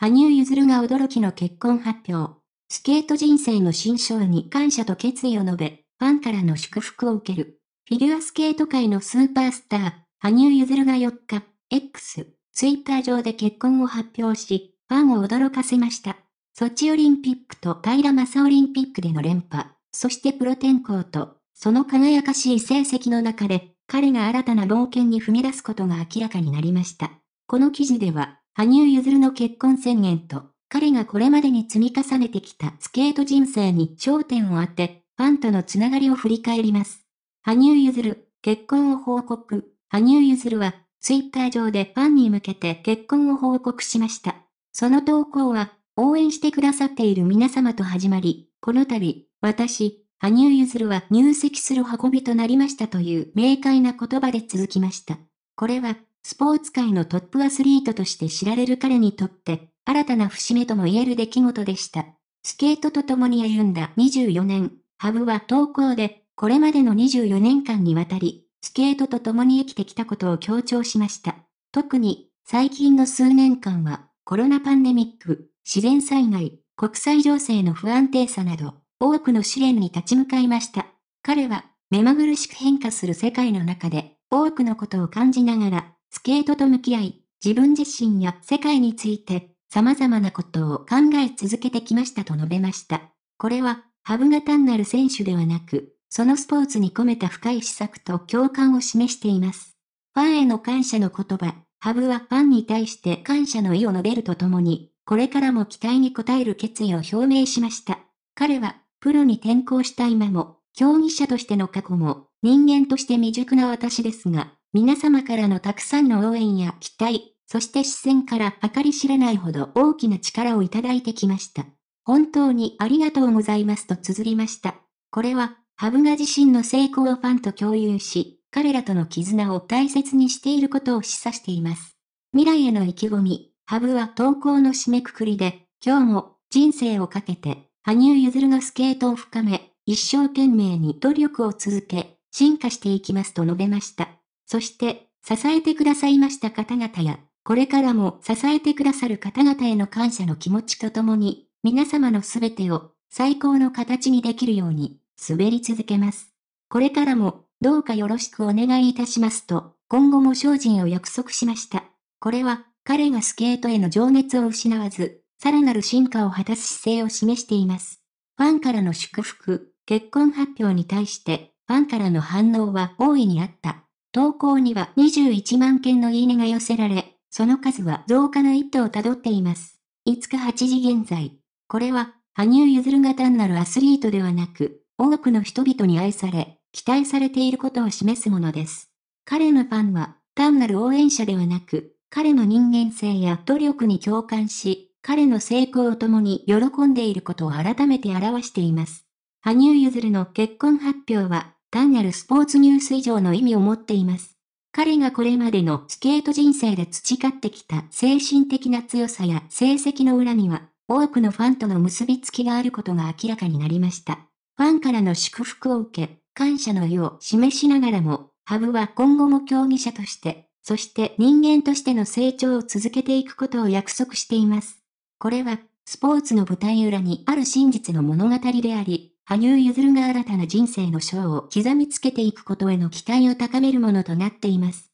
羽生結弦が驚きの結婚発表。スケート人生の新章に感謝と決意を述べ、ファンからの祝福を受ける。フィギュアスケート界のスーパースター、羽生結弦が4日、X、ツイッター上で結婚を発表し、ファンを驚かせました。ソチオリンピックと平正オリンピックでの連覇、そしてプロ転向と、その輝かしい成績の中で、彼が新たな冒険に踏み出すことが明らかになりました。この記事では、羽生結弦の結婚宣言と、彼がこれまでに積み重ねてきたスケート人生に焦点を当て、ファンとのつながりを振り返ります。羽生結弦、結婚を報告。羽生結弦は、ツイッター上でファンに向けて結婚を報告しました。その投稿は、応援してくださっている皆様と始まり、この度、私、羽生結弦は入籍する運びとなりましたという明快な言葉で続きました。これは、スポーツ界のトップアスリートとして知られる彼にとって、新たな節目とも言える出来事でした。スケートと共に歩んだ24年、ハブは投稿で、これまでの24年間にわたり、スケートと共に生きてきたことを強調しました。特に、最近の数年間は、コロナパンデミック、自然災害、国際情勢の不安定さなど、多くの試練に立ち向かいました。彼は、目まぐるしく変化する世界の中で、多くのことを感じながら、スケートと向き合い、自分自身や世界について、様々なことを考え続けてきましたと述べました。これは、ハブが単なる選手ではなく、そのスポーツに込めた深い施策と共感を示しています。ファンへの感謝の言葉、ハブはファンに対して感謝の意を述べるとともに、これからも期待に応える決意を表明しました。彼は、プロに転向した今も、競技者としての過去も、人間として未熟な私ですが、皆様からのたくさんの応援や期待、そして視線から計り知れないほど大きな力をいただいてきました。本当にありがとうございますと綴りました。これは、ハブが自身の成功をファンと共有し、彼らとの絆を大切にしていることを示唆しています。未来への意気込み、ハブは投稿の締めくくりで、今日も人生をかけて、羽生結弦のスケートを深め、一生懸命に努力を続け、進化していきますと述べました。そして、支えてくださいました方々や、これからも支えてくださる方々への感謝の気持ちとともに、皆様のすべてを最高の形にできるように、滑り続けます。これからも、どうかよろしくお願いいたしますと、今後も精進を約束しました。これは、彼がスケートへの情熱を失わず、さらなる進化を果たす姿勢を示しています。ファンからの祝福、結婚発表に対して、ファンからの反応は大いにあった。投稿には21万件のいいねが寄せられ、その数は増加の一途をたどっています。5日8時現在。これは、羽生結弦が単なるアスリートではなく、多くの人々に愛され、期待されていることを示すものです。彼のファンは、単なる応援者ではなく、彼の人間性や努力に共感し、彼の成功を共に喜んでいることを改めて表しています。羽生結弦の結婚発表は、単なるスポーツニュース以上の意味を持っています。彼がこれまでのスケート人生で培ってきた精神的な強さや成績の裏には、多くのファンとの結びつきがあることが明らかになりました。ファンからの祝福を受け、感謝の意を示しながらも、ハブは今後も競技者として、そして人間としての成長を続けていくことを約束しています。これは、スポーツの舞台裏にある真実の物語であり、羽生結弦が新たな人生の章を刻みつけていくことへの期待を高めるものとなっています。